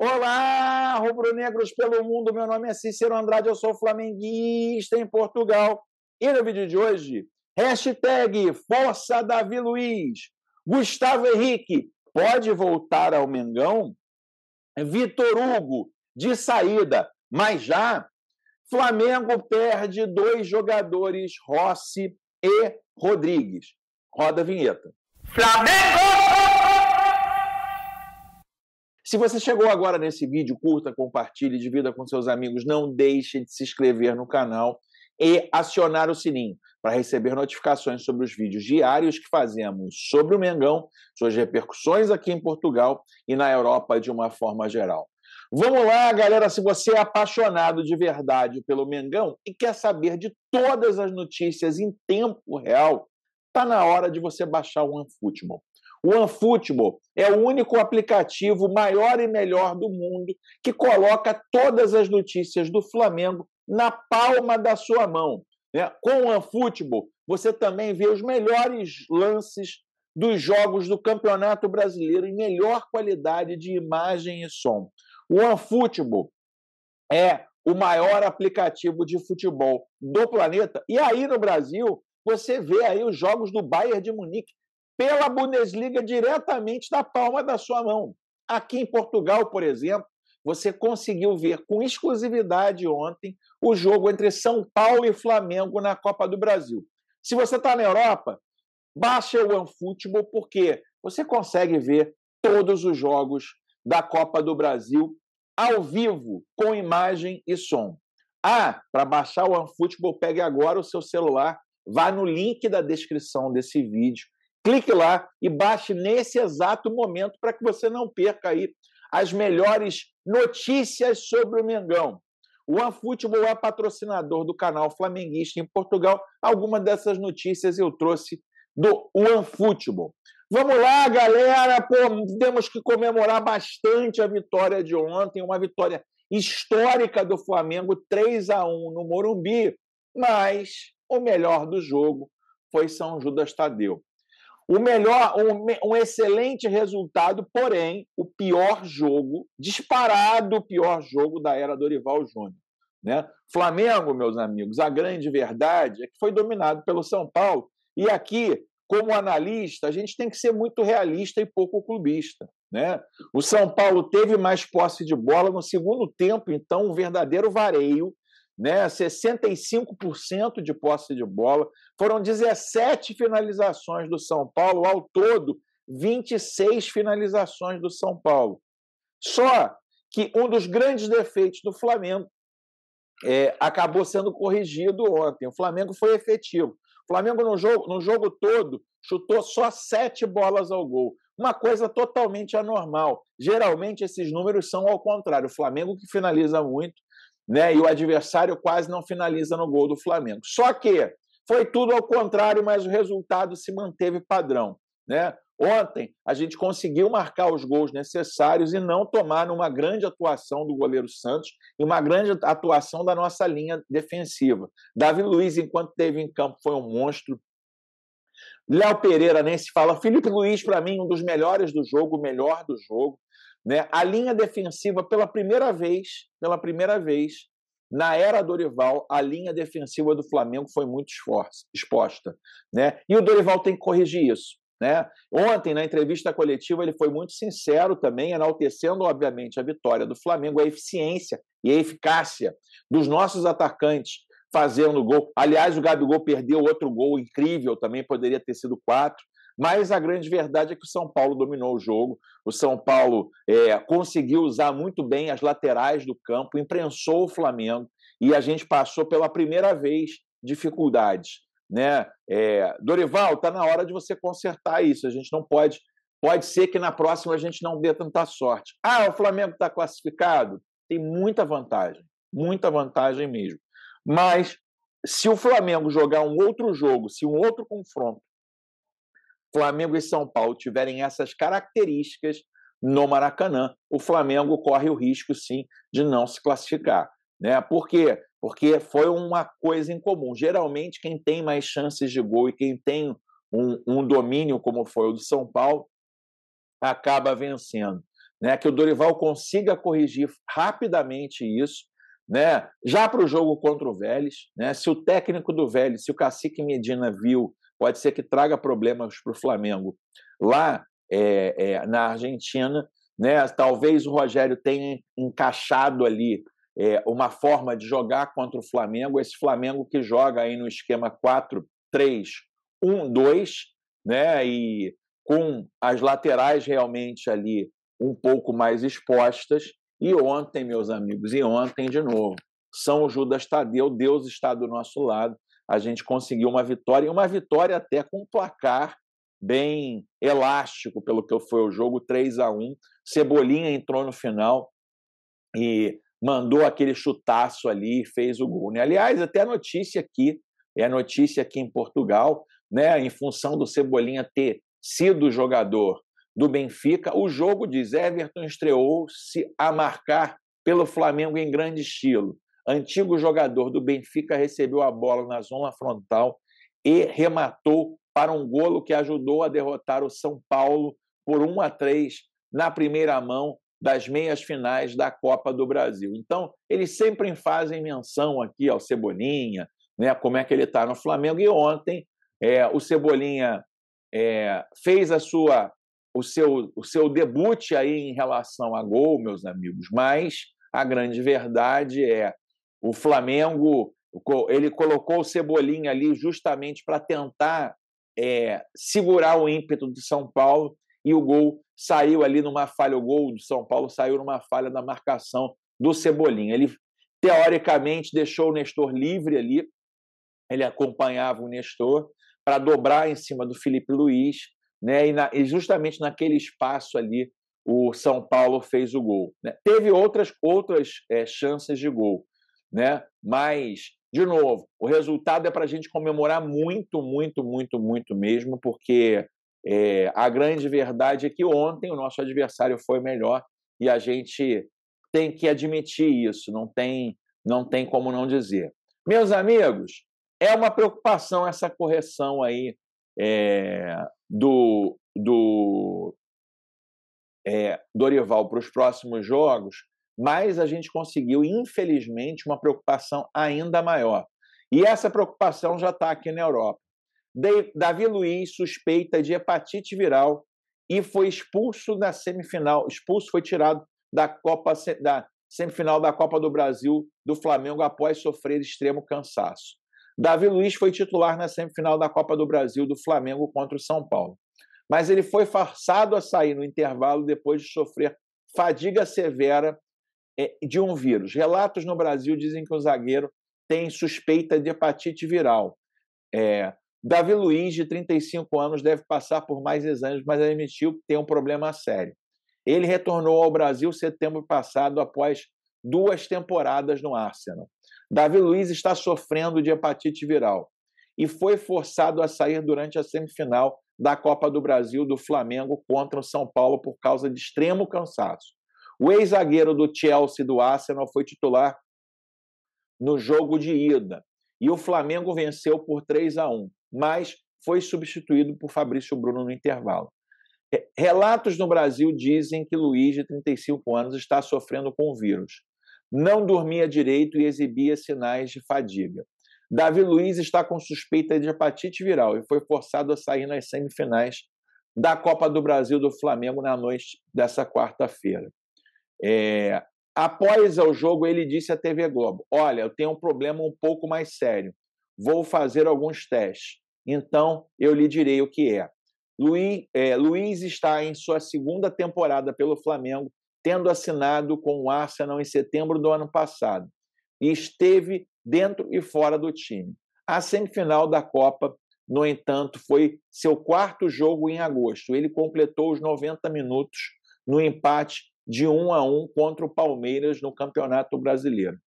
Olá, rubro-negros pelo mundo. Meu nome é Cícero Andrade, eu sou flamenguista em Portugal. E no vídeo de hoje, hashtag Força Davi Luiz. Gustavo Henrique pode voltar ao Mengão? Vitor Hugo de saída, mas já Flamengo perde dois jogadores, Rossi e Rodrigues. Roda a vinheta. Flamengo! Se você chegou agora nesse vídeo, curta, compartilhe, divida com seus amigos. Não deixe de se inscrever no canal e acionar o sininho para receber notificações sobre os vídeos diários que fazemos sobre o Mengão, suas repercussões aqui em Portugal e na Europa de uma forma geral. Vamos lá, galera, se você é apaixonado de verdade pelo Mengão e quer saber de todas as notícias em tempo real, tá na hora de você baixar o OneFootball. O OneFootball é o único aplicativo maior e melhor do mundo que coloca todas as notícias do Flamengo na palma da sua mão. Né? Com o OneFootball, você também vê os melhores lances dos jogos do Campeonato Brasileiro em melhor qualidade de imagem e som. O OneFootball é o maior aplicativo de futebol do planeta. E aí no Brasil, você vê aí os jogos do Bayern de Munique pela Bundesliga diretamente da palma da sua mão. Aqui em Portugal, por exemplo, você conseguiu ver com exclusividade ontem o jogo entre São Paulo e Flamengo na Copa do Brasil. Se você está na Europa, baixa o OneFootball porque você consegue ver todos os jogos da Copa do Brasil ao vivo, com imagem e som. Ah, para baixar o OneFootball, pegue agora o seu celular, vá no link da descrição desse vídeo clique lá e baixe nesse exato momento para que você não perca aí as melhores notícias sobre o Mengão. O OneFootball é patrocinador do canal Flamenguista em Portugal. Algumas dessas notícias eu trouxe do OneFootball. Vamos lá, galera! Pô, temos que comemorar bastante a vitória de ontem, uma vitória histórica do Flamengo, 3 a 1 no Morumbi. Mas o melhor do jogo foi São Judas Tadeu. O melhor, um, um, excelente resultado, porém, o pior jogo, disparado o pior jogo da era Dorival Júnior. Né? Flamengo, meus amigos, a grande verdade é que foi dominado pelo São Paulo. E aqui, como analista, a gente tem que ser muito realista e pouco clubista. Né? O São Paulo teve mais posse de bola no segundo tempo, então, um verdadeiro vareio né? 65% de posse de bola. Foram 17 finalizações do São Paulo, ao todo, 26 finalizações do São Paulo. Só que um dos grandes defeitos do Flamengo é, acabou sendo corrigido ontem. O Flamengo foi efetivo. O Flamengo, no jogo, no jogo todo, chutou só sete bolas ao gol. Uma coisa totalmente anormal. Geralmente, esses números são ao contrário. O Flamengo que finaliza muito né? E o adversário quase não finaliza no gol do Flamengo. Só que foi tudo ao contrário, mas o resultado se manteve padrão, né? Ontem a gente conseguiu marcar os gols necessários e não tomar numa grande atuação do goleiro Santos e uma grande atuação da nossa linha defensiva. Davi Luiz, enquanto esteve em campo, foi um monstro. Léo Pereira nem se fala. Felipe Luiz, para mim, um dos melhores do jogo, o melhor do jogo. Né? A linha defensiva, pela primeira vez, pela primeira vez, na era Dorival, a linha defensiva do Flamengo foi muito esforço, exposta. Né? E o Dorival tem que corrigir isso. Né? Ontem, na entrevista coletiva, ele foi muito sincero também, enaltecendo, obviamente, a vitória do Flamengo, a eficiência e a eficácia dos nossos atacantes fazendo gol. Aliás, o Gabigol perdeu outro gol incrível também, poderia ter sido quatro. Mas a grande verdade é que o São Paulo dominou o jogo. O São Paulo é, conseguiu usar muito bem as laterais do campo, imprensou o Flamengo e a gente passou pela primeira vez dificuldades. Né? É, Dorival, está na hora de você consertar isso. A gente não pode. Pode ser que na próxima a gente não dê tanta sorte. Ah, o Flamengo está classificado? Tem muita vantagem, muita vantagem mesmo. Mas se o Flamengo jogar um outro jogo, se um outro confronto Flamengo e São Paulo tiverem essas características no Maracanã, o Flamengo corre o risco, sim, de não se classificar. Né? Por quê? Porque foi uma coisa em comum. Geralmente, quem tem mais chances de gol e quem tem um, um domínio, como foi o do São Paulo, acaba vencendo. Né? Que o Dorival consiga corrigir rapidamente isso. Né? Já para o jogo contra o Vélez, né? se o técnico do Vélez, se o Cacique Medina viu pode ser que traga problemas para o Flamengo. Lá é, é, na Argentina, né, talvez o Rogério tenha encaixado ali é, uma forma de jogar contra o Flamengo, esse Flamengo que joga aí no esquema 4-3-1-2, né, e com as laterais realmente ali um pouco mais expostas. E ontem, meus amigos, e ontem de novo, São Judas Tadeu, Deus está do nosso lado, a gente conseguiu uma vitória, e uma vitória até com um placar bem elástico, pelo que foi o jogo, 3 a 1 Cebolinha entrou no final e mandou aquele chutaço ali e fez o gol. Né? Aliás, até a notícia aqui, é a notícia aqui em Portugal, né, em função do Cebolinha ter sido jogador do Benfica, o jogo diz Everton estreou-se a marcar pelo Flamengo em grande estilo antigo jogador do Benfica, recebeu a bola na zona frontal e rematou para um golo que ajudou a derrotar o São Paulo por 1 a 3 na primeira mão das meias finais da Copa do Brasil. Então, eles sempre fazem menção aqui ao Cebolinha, né, como é que ele está no Flamengo. E ontem, é, o Cebolinha é, fez a sua, o, seu, o seu debut aí em relação a gol, meus amigos, mas a grande verdade é o Flamengo ele colocou o Cebolinha ali justamente para tentar é, segurar o ímpeto do São Paulo e o gol saiu ali numa falha, o gol do São Paulo saiu numa falha da marcação do Cebolinha. Ele, teoricamente, deixou o Nestor livre ali, ele acompanhava o Nestor para dobrar em cima do Felipe Luiz, né? E, na, e, justamente naquele espaço ali o São Paulo fez o gol. Né? Teve outras outras é, chances de gol, né? Mas, de novo, o resultado é para a gente comemorar muito, muito, muito, muito mesmo, porque é, a grande verdade é que ontem o nosso adversário foi melhor e a gente tem que admitir isso, não tem, não tem como não dizer. Meus amigos, é uma preocupação essa correção aí é, do, do é, Dorival para os próximos jogos, mas a gente conseguiu, infelizmente, uma preocupação ainda maior. E essa preocupação já está aqui na Europa. Davi Luiz suspeita de hepatite viral e foi expulso da semifinal. Expulso foi tirado da Copa da semifinal da Copa do Brasil do Flamengo após sofrer extremo cansaço. Davi Luiz foi titular na semifinal da Copa do Brasil do Flamengo contra o São Paulo. Mas ele foi forçado a sair no intervalo depois de sofrer fadiga severa é, de um vírus. Relatos no Brasil dizem que o zagueiro tem suspeita de hepatite viral. É, Davi Luiz, de 35 anos, deve passar por mais exames, mas admitiu que tem um problema sério. Ele retornou ao Brasil setembro passado após duas temporadas no Arsenal. Davi Luiz está sofrendo de hepatite viral e foi forçado a sair durante a semifinal da Copa do Brasil do Flamengo contra o São Paulo por causa de extremo cansaço. O ex-zagueiro do Chelsea do Arsenal foi titular no jogo de ida. E o Flamengo venceu por 3 a 1, mas foi substituído por Fabrício Bruno no intervalo. Relatos no Brasil dizem que Luiz, de 35 anos, está sofrendo com o vírus. Não dormia direito e exibia sinais de fadiga. Davi Luiz está com suspeita de hepatite viral e foi forçado a sair nas semifinais da Copa do Brasil do Flamengo na noite dessa quarta-feira. É, após o jogo, ele disse à TV Globo: Olha, eu tenho um problema um pouco mais sério, vou fazer alguns testes. Então, eu lhe direi o que é. Luiz, é, Luiz está em sua segunda temporada pelo Flamengo, tendo assinado com o Arsenal em setembro do ano passado, e esteve dentro e fora do time. A semifinal da Copa, no entanto, foi seu quarto jogo em agosto. Ele completou os 90 minutos no empate de 1 a 1 contra o Palmeiras no Campeonato Brasileiro.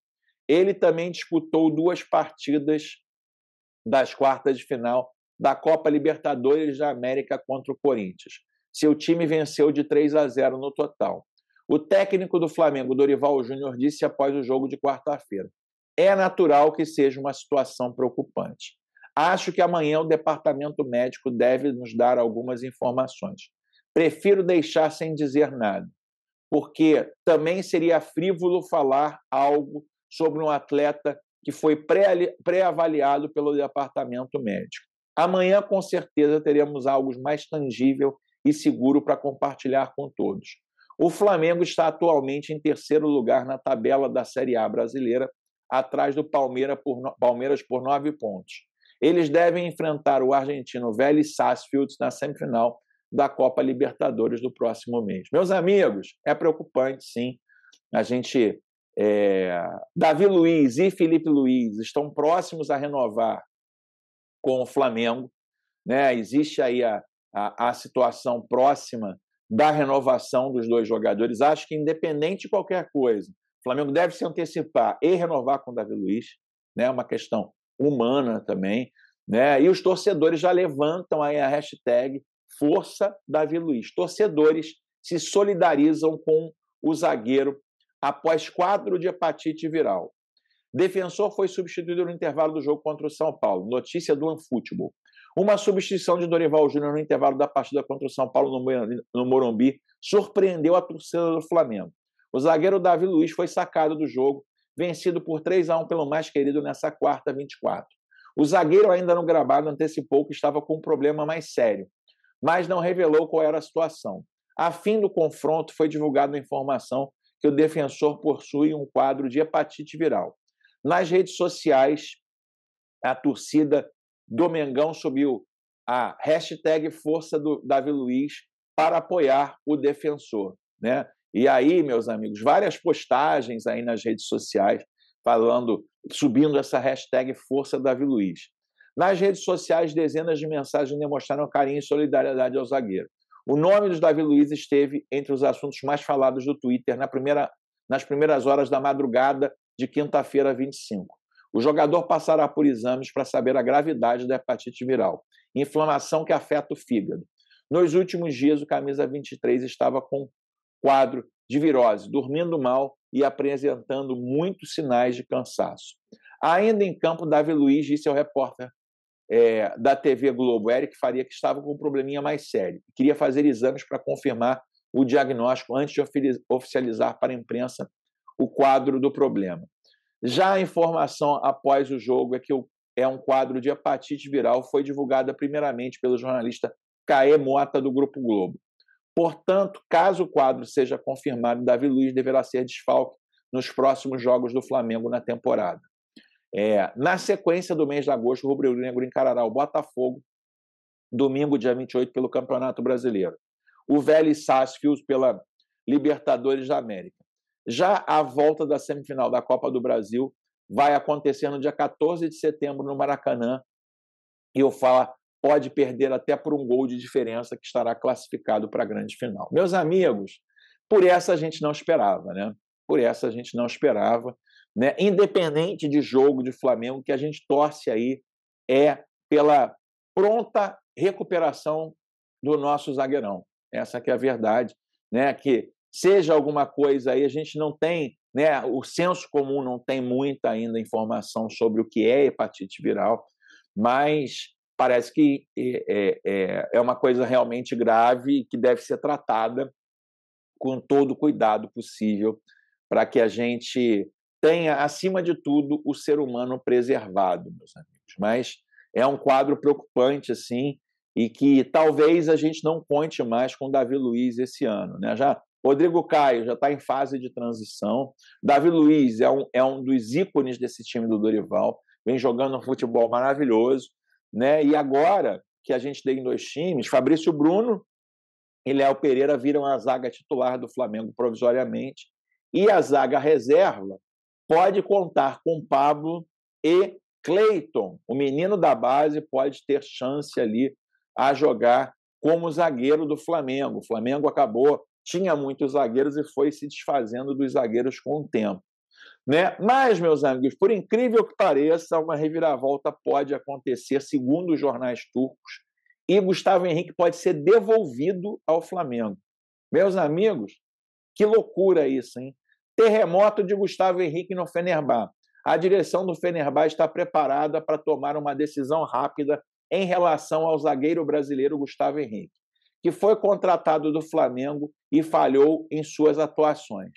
Ele também disputou duas partidas das quartas de final da Copa Libertadores da América contra o Corinthians. Seu time venceu de 3 a 0 no total. O técnico do Flamengo, Dorival Júnior, disse após o jogo de quarta-feira: é natural que seja uma situação preocupante. Acho que amanhã o departamento médico deve nos dar algumas informações. Prefiro deixar sem dizer nada porque também seria frívolo falar algo sobre um atleta que foi pré-avaliado pré pelo departamento médico. Amanhã, com certeza, teremos algo mais tangível e seguro para compartilhar com todos. O Flamengo está atualmente em terceiro lugar na tabela da Série A brasileira, atrás do Palmeira por, Palmeiras por nove pontos. Eles devem enfrentar o argentino Vélez Sarsfield na semifinal da Copa Libertadores do próximo mês. Meus amigos, é preocupante, sim. A gente. É... Davi Luiz e Felipe Luiz estão próximos a renovar com o Flamengo. Né? Existe aí a, a, a situação próxima da renovação dos dois jogadores. Acho que, independente de qualquer coisa, o Flamengo deve se antecipar e renovar com o Davi Luiz. Né? É né? uma questão humana também. Né? E os torcedores já levantam aí a hashtag Força, Davi Luiz. Torcedores se solidarizam com o zagueiro após quadro de hepatite viral. Defensor foi substituído no intervalo do jogo contra o São Paulo. Notícia do Anfutebol. Uma substituição de Dorival Júnior no intervalo da partida contra o São Paulo no Morumbi surpreendeu a torcida do Flamengo. O zagueiro Davi Luiz foi sacado do jogo, vencido por 3 a 1 pelo mais querido nessa quarta 24. O zagueiro, ainda no gramado, antecipou que estava com um problema mais sério mas não revelou qual era a situação. A fim do confronto, foi divulgada a informação que o defensor possui um quadro de hepatite viral. Nas redes sociais, a torcida do Mengão subiu a hashtag Força do Davi Luiz para apoiar o defensor. Né? E aí, meus amigos, várias postagens aí nas redes sociais falando, subindo essa hashtag Força Davi Luiz. Nas redes sociais, dezenas de mensagens demonstraram carinho e solidariedade ao zagueiro. O nome do Davi Luiz esteve entre os assuntos mais falados do Twitter na primeira, nas primeiras horas da madrugada de quinta-feira 25. O jogador passará por exames para saber a gravidade da hepatite viral, inflamação que afeta o fígado. Nos últimos dias, o camisa 23 estava com quadro de virose, dormindo mal e apresentando muitos sinais de cansaço. Ainda em campo, Davi Luiz disse ao repórter é, da TV Globo, Eric Faria, que estava com um probleminha mais sério. Queria fazer exames para confirmar o diagnóstico antes de oficializar para a imprensa o quadro do problema. Já a informação após o jogo é que é um quadro de hepatite viral, foi divulgada primeiramente pelo jornalista Caê Mota, do Grupo Globo. Portanto, caso o quadro seja confirmado, Davi Luiz deverá ser desfalque nos próximos jogos do Flamengo na temporada. É, na sequência do mês de agosto, o Rubro Negro encarará o Botafogo, domingo, dia 28, pelo Campeonato Brasileiro. O Vélez Sarsfield pela Libertadores da América. Já a volta da semifinal da Copa do Brasil vai acontecer no dia 14 de setembro no Maracanã. E o Fala pode perder até por um gol de diferença que estará classificado para a grande final. Meus amigos, por essa a gente não esperava, né? Por essa a gente não esperava né, independente de jogo de Flamengo, que a gente torce aí é pela pronta recuperação do nosso zagueirão. Essa que é a verdade, né? Que seja alguma coisa aí, a gente não tem, né? O senso comum não tem muita ainda informação sobre o que é hepatite viral, mas parece que é, é, é, é uma coisa realmente grave que deve ser tratada com todo o cuidado possível para que a gente tenha, acima de tudo, o ser humano preservado, meus amigos. Mas é um quadro preocupante, assim, e que talvez a gente não conte mais com Davi Luiz esse ano. Né? Já Rodrigo Caio já está em fase de transição. Davi Luiz é um, é um dos ícones desse time do Dorival, vem jogando um futebol maravilhoso. Né? E agora que a gente tem dois times, Fabrício Bruno e Léo Pereira viram a zaga titular do Flamengo provisoriamente. E a zaga reserva pode contar com Pablo e Cleiton, O menino da base pode ter chance ali a jogar como zagueiro do Flamengo. O Flamengo acabou, tinha muitos zagueiros e foi se desfazendo dos zagueiros com o tempo. Né? Mas, meus amigos, por incrível que pareça, uma reviravolta pode acontecer, segundo os jornais turcos, e Gustavo Henrique pode ser devolvido ao Flamengo. Meus amigos, que loucura isso, hein? Terremoto de Gustavo Henrique no Fenerbahçe. A direção do Fenerbahçe está preparada para tomar uma decisão rápida em relação ao zagueiro brasileiro Gustavo Henrique, que foi contratado do Flamengo e falhou em suas atuações.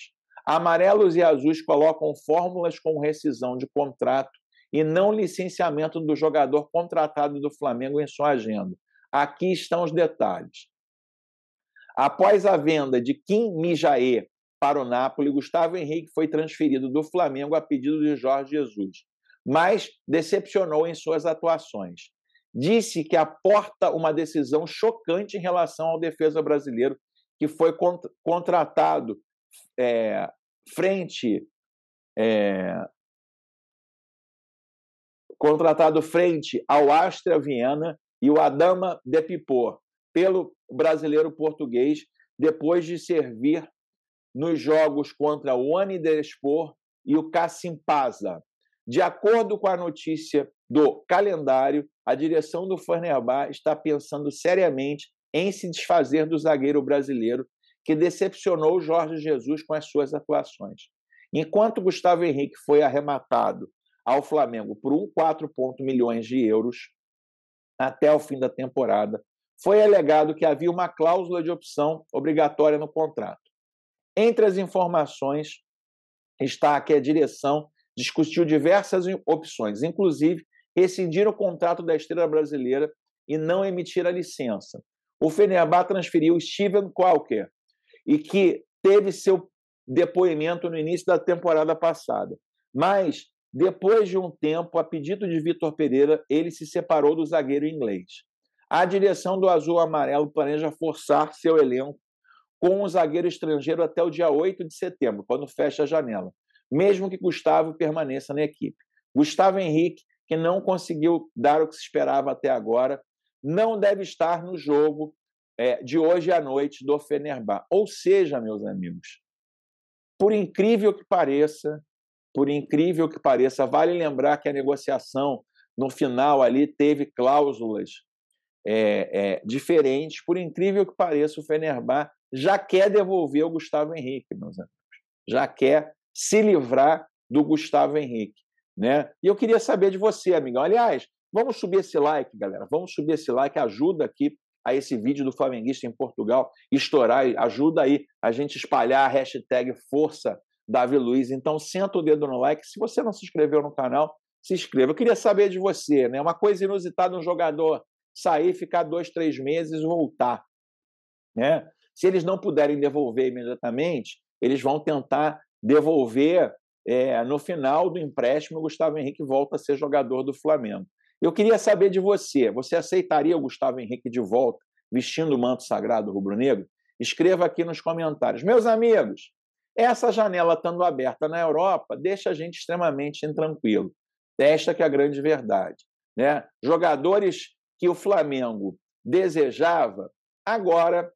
Amarelos e azuis colocam fórmulas com rescisão de contrato e não licenciamento do jogador contratado do Flamengo em sua agenda. Aqui estão os detalhes. Após a venda de Kim Mijaê para o Napoli, Gustavo Henrique foi transferido do Flamengo a pedido de Jorge Jesus, mas decepcionou em suas atuações. Disse que aporta uma decisão chocante em relação ao defesa brasileiro, que foi contratado é, frente. É, contratado frente ao Astra Viena e o Adama Depipor pelo brasileiro português, depois de servir nos jogos contra o Anidespor e o Cassimpasa. De acordo com a notícia do calendário, a direção do Fenerbahçe está pensando seriamente em se desfazer do zagueiro brasileiro que decepcionou Jorge Jesus com as suas atuações. Enquanto Gustavo Henrique foi arrematado ao Flamengo por 1,4 milhões de euros até o fim da temporada, foi alegado que havia uma cláusula de opção obrigatória no contrato. Entre as informações está que a direção discutiu diversas opções, inclusive rescindir o contrato da estrela brasileira e não emitir a licença. O Fenerbahçe transferiu Steven Qualquer e que teve seu depoimento no início da temporada passada. Mas, depois de um tempo, a pedido de Vitor Pereira, ele se separou do zagueiro inglês. A direção do Azul Amarelo planeja forçar seu elenco com o zagueiro estrangeiro até o dia 8 de setembro, quando fecha a janela, mesmo que Gustavo permaneça na equipe. Gustavo Henrique, que não conseguiu dar o que se esperava até agora, não deve estar no jogo é, de hoje à noite do Fenerbahçe. Ou seja, meus amigos, por incrível que pareça, por incrível que pareça, vale lembrar que a negociação no final ali teve cláusulas é, é, diferentes. Por incrível que pareça, o Fenerbahçe já quer devolver o Gustavo Henrique, meus amigos. Já quer se livrar do Gustavo Henrique. Né? E eu queria saber de você, amigão. Aliás, vamos subir esse like, galera. Vamos subir esse like, ajuda aqui a esse vídeo do Flamenguista em Portugal estourar, ajuda aí a gente espalhar a hashtag Força Davi Luiz. Então, senta o dedo no like. Se você não se inscreveu no canal, se inscreva. Eu queria saber de você, né? Uma coisa inusitada um jogador sair, ficar dois, três meses, voltar, né? Se eles não puderem devolver imediatamente, eles vão tentar devolver é, no final do empréstimo. O Gustavo Henrique volta a ser jogador do Flamengo. Eu queria saber de você: você aceitaria o Gustavo Henrique de volta, vestindo o manto sagrado rubro-negro? Escreva aqui nos comentários. Meus amigos, essa janela estando aberta na Europa deixa a gente extremamente intranquilo. Esta que é a grande verdade. Né? Jogadores que o Flamengo desejava, agora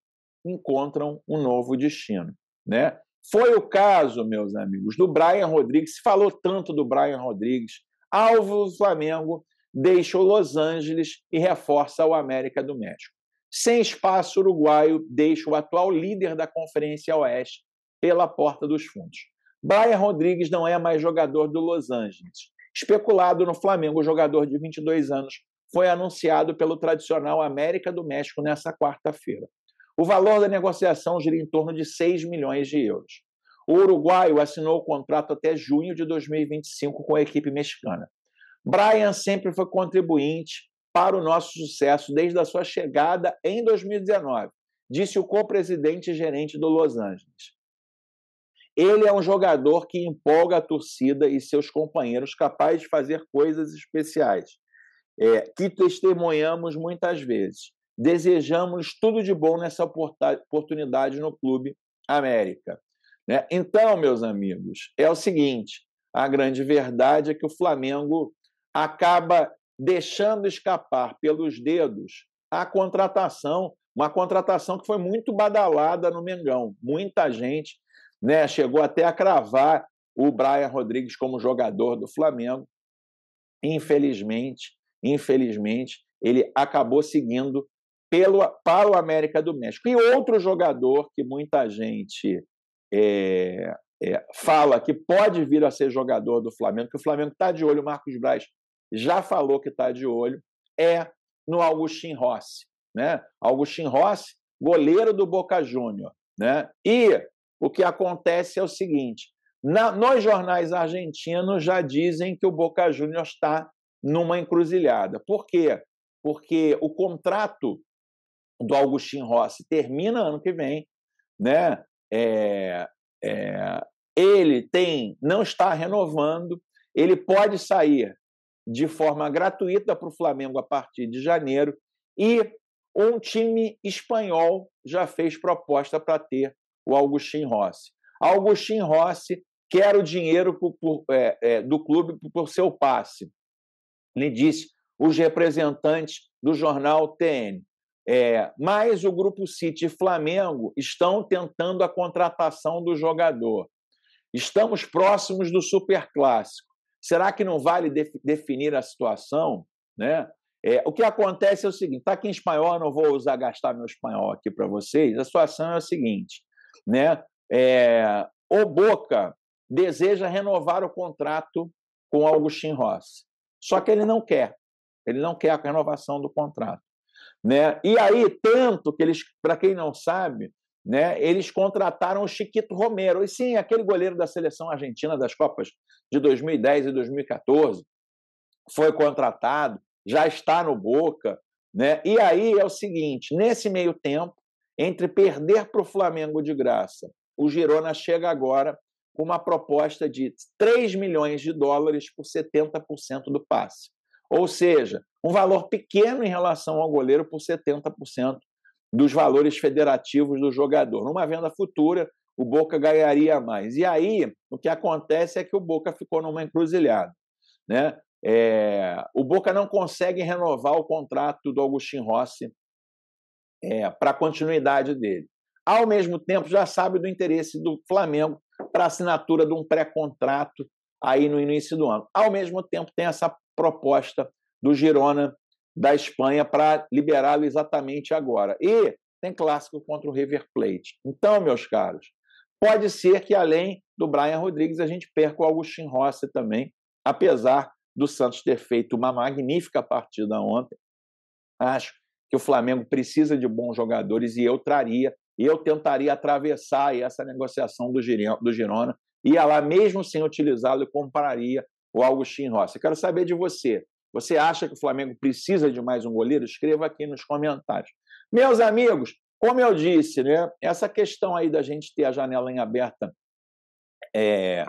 encontram um novo destino. Né? Foi o caso, meus amigos, do Brian Rodrigues. Se falou tanto do Brian Rodrigues, alvo do Flamengo, deixa o Los Angeles e reforça o América do México. Sem espaço, o uruguaio deixa o atual líder da Conferência Oeste pela porta dos fundos. Brian Rodrigues não é mais jogador do Los Angeles. Especulado no Flamengo, o jogador de 22 anos foi anunciado pelo tradicional América do México nessa quarta-feira. O valor da negociação gira em torno de 6 milhões de euros. O uruguaio assinou o contrato até junho de 2025 com a equipe mexicana. Brian sempre foi contribuinte para o nosso sucesso desde a sua chegada em 2019, disse o co-presidente e gerente do Los Angeles. Ele é um jogador que empolga a torcida e seus companheiros, capaz de fazer coisas especiais, é, que testemunhamos muitas vezes. Desejamos tudo de bom nessa oportunidade no Clube América. Né? Então, meus amigos, é o seguinte: a grande verdade é que o Flamengo acaba deixando escapar pelos dedos a contratação, uma contratação que foi muito badalada no Mengão. Muita gente né, chegou até a cravar o Brian Rodrigues como jogador do Flamengo. Infelizmente, infelizmente, ele acabou seguindo pelo, para o América do México. E outro jogador que muita gente é, é, fala que pode vir a ser jogador do Flamengo, que o Flamengo está de olho, o Marcos Braz já falou que está de olho, é no Augustin Rossi. Né? Augustin Rossi, goleiro do Boca Júnior. Né? E o que acontece é o seguinte: na, nos jornais argentinos já dizem que o Boca Júnior está numa encruzilhada. Por quê? Porque o contrato do Augustin Rossi termina ano que vem, né? É, é, ele tem, não está renovando, ele pode sair de forma gratuita para o Flamengo a partir de janeiro e um time espanhol já fez proposta para ter o Augustin Rossi. Augustin Rossi quer o dinheiro por, por, é, é do clube por, por seu passe, lhe disse os representantes do jornal TN. É, mas o grupo City e Flamengo estão tentando a contratação do jogador. Estamos próximos do superclássico. Será que não vale def definir a situação? Né? É, o que acontece é o seguinte: está aqui em espanhol, não vou usar gastar meu espanhol aqui para vocês. A situação é a seguinte: né? É, o Boca deseja renovar o contrato com Augustin Rossi, só que ele não quer. Ele não quer a renovação do contrato. Né? E aí, tanto que eles, para quem não sabe, né, eles contrataram o Chiquito Romero. E sim, aquele goleiro da seleção argentina das Copas de 2010 e 2014 foi contratado, já está no Boca. Né? E aí é o seguinte: nesse meio tempo, entre perder para o Flamengo de graça, o Girona chega agora com uma proposta de 3 milhões de dólares por 70% do passe. Ou seja, um valor pequeno em relação ao goleiro por 70% dos valores federativos do jogador. Numa venda futura, o Boca ganharia mais. E aí, o que acontece é que o Boca ficou numa encruzilhada. Né? É, o Boca não consegue renovar o contrato do Agustin Rossi é, para a continuidade dele. Ao mesmo tempo, já sabe do interesse do Flamengo para assinatura de um pré-contrato aí no início do ano. Ao mesmo tempo, tem essa proposta do Girona da Espanha para liberá-lo exatamente agora. E tem clássico contra o River Plate. Então, meus caros, pode ser que além do Brian Rodrigues a gente perca o Agustin Rossi também, apesar do Santos ter feito uma magnífica partida ontem. Acho que o Flamengo precisa de bons jogadores e eu traria, eu tentaria atravessar essa negociação do Girona, do Girona ia lá mesmo sem utilizá-lo e compraria o Augustinho Rossi. quero saber de você. Você acha que o Flamengo precisa de mais um goleiro? Escreva aqui nos comentários. Meus amigos, como eu disse, né, essa questão aí da gente ter a janela em aberta é,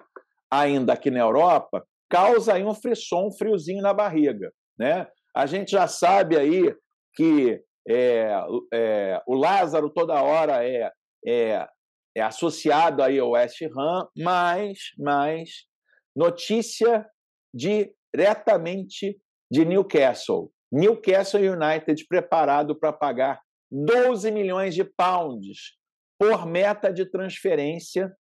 ainda aqui na Europa causa aí um frisson, um friozinho na barriga. Né? A gente já sabe aí que é, é, o Lázaro toda hora é, é, é associado aí ao West Ham, mas, mas notícia diretamente de Newcastle. Newcastle United preparado para pagar 12 milhões de pounds por meta de transferência,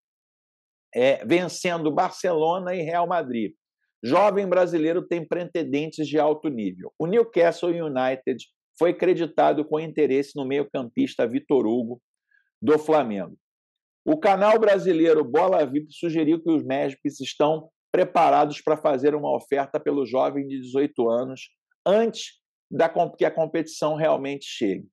é, vencendo Barcelona e Real Madrid. Jovem brasileiro tem pretendentes de alto nível. O Newcastle United foi creditado com interesse no meio-campista Vitor Hugo do Flamengo. O canal brasileiro Bola VIP sugeriu que os médicos estão preparados para fazer uma oferta pelo jovem de 18 anos antes da, que a competição realmente chegue.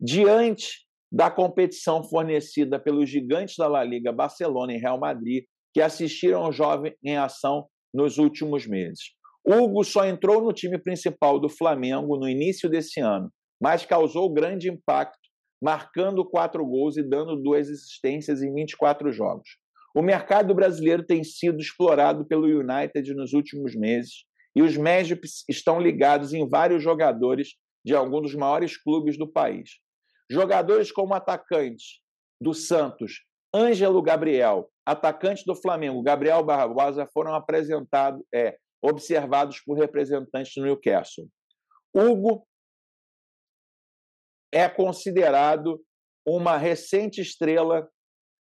Diante da competição fornecida pelos gigantes da La Liga, Barcelona e Real Madrid, que assistiram ao jovem em ação nos últimos meses. Hugo só entrou no time principal do Flamengo no início desse ano, mas causou grande impacto, marcando quatro gols e dando duas assistências em 24 jogos. O mercado brasileiro tem sido explorado pelo United nos últimos meses e os Magips estão ligados em vários jogadores de algum dos maiores clubes do país. Jogadores como atacante do Santos, Ângelo Gabriel, atacante do Flamengo, Gabriel Barbosa, foram apresentados, é, observados por representantes do Newcastle. Hugo é considerado uma recente estrela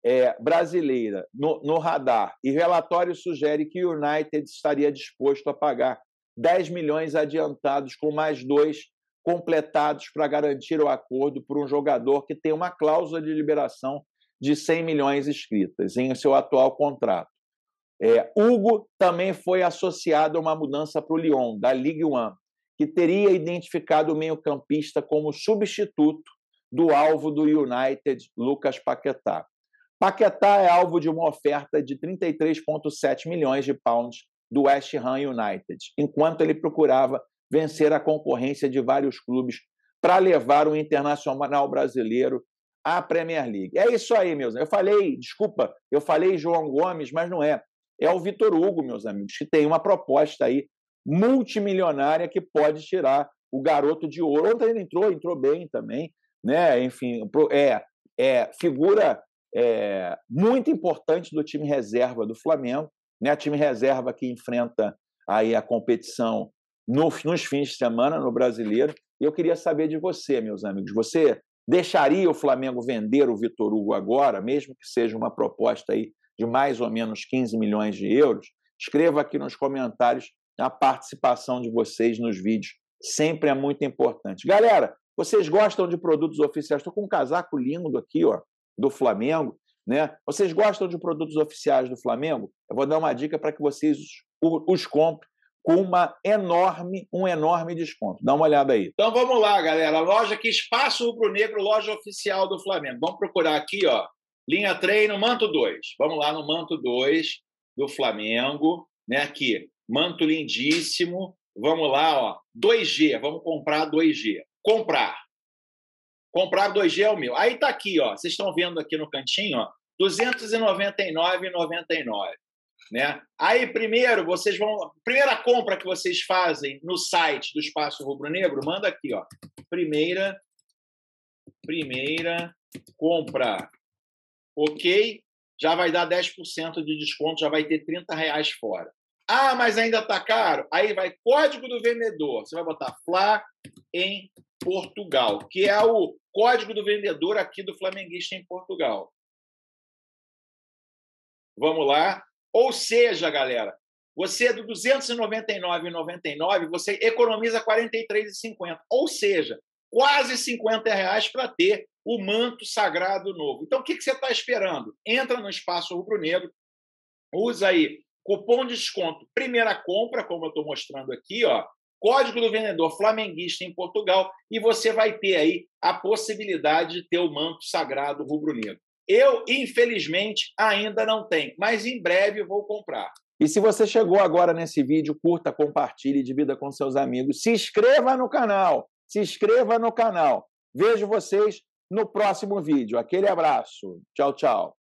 é, brasileira no, no, radar e relatório sugere que o United estaria disposto a pagar 10 milhões adiantados com mais dois completados para garantir o acordo por um jogador que tem uma cláusula de liberação de 100 milhões escritas em seu atual contrato. É, Hugo também foi associado a uma mudança para o Lyon, da Ligue 1, que teria identificado o meio-campista como substituto do alvo do United, Lucas Paquetá. Paquetá é alvo de uma oferta de 33,7 milhões de pounds do West Ham United, enquanto ele procurava vencer a concorrência de vários clubes para levar o internacional brasileiro à Premier League. É isso aí, meus amigos. Eu falei, desculpa, eu falei João Gomes, mas não é. É o Vitor Hugo, meus amigos, que tem uma proposta aí multimilionária que pode tirar o garoto de ouro. Ontem ele entrou, entrou bem também, né? Enfim, é, é figura é, muito importante do time reserva do Flamengo, né? Time reserva que enfrenta aí a competição no, nos fins de semana no Brasileiro. E eu queria saber de você, meus amigos, você deixaria o Flamengo vender o Vitor Hugo agora, mesmo que seja uma proposta aí de mais ou menos 15 milhões de euros? Escreva aqui nos comentários a participação de vocês nos vídeos. Sempre é muito importante. Galera, vocês gostam de produtos oficiais? Estou com um casaco lindo aqui, ó do Flamengo. Né? Vocês gostam de produtos oficiais do Flamengo? Eu vou dar uma dica para que vocês os comprem com uma enorme, um enorme desconto. Dá uma olhada aí. Então vamos lá, galera. Loja que Espaço Rubro Negro, loja oficial do Flamengo. Vamos procurar aqui, ó. Linha treino, manto 2. Vamos lá no manto 2 do Flamengo, né? Aqui, manto lindíssimo. Vamos lá, ó. 2G, vamos comprar 2G. Comprar comprar 2G é o mil. Aí está aqui, ó. Vocês estão vendo aqui no cantinho, ó, 299,99. Né? Aí primeiro vocês vão, primeira compra que vocês fazem no site do Espaço Rubro Negro, manda aqui, ó. Primeira, primeira compra, ok? Já vai dar 10% de desconto, já vai ter 30 reais fora. Ah, mas ainda está caro. Aí vai código do vendedor. Você vai botar Fla em Portugal, que é o código do vendedor aqui do flamenguista em Portugal. Vamos lá. Ou seja, galera, você é do 299,99 você economiza 43,50. Ou seja, quase 50 reais para ter o manto sagrado novo. Então, o que, que você está esperando? Entra no espaço rubro-negro, usa aí Cupom de desconto, primeira compra, como eu estou mostrando aqui, ó, código do vendedor flamenguista em Portugal, e você vai ter aí a possibilidade de ter o manto sagrado rubro-negro. Eu, infelizmente, ainda não tenho, mas em breve vou comprar. E se você chegou agora nesse vídeo, curta, compartilhe, divida com seus amigos. Se inscreva no canal. Se inscreva no canal. Vejo vocês no próximo vídeo. Aquele abraço. Tchau, tchau.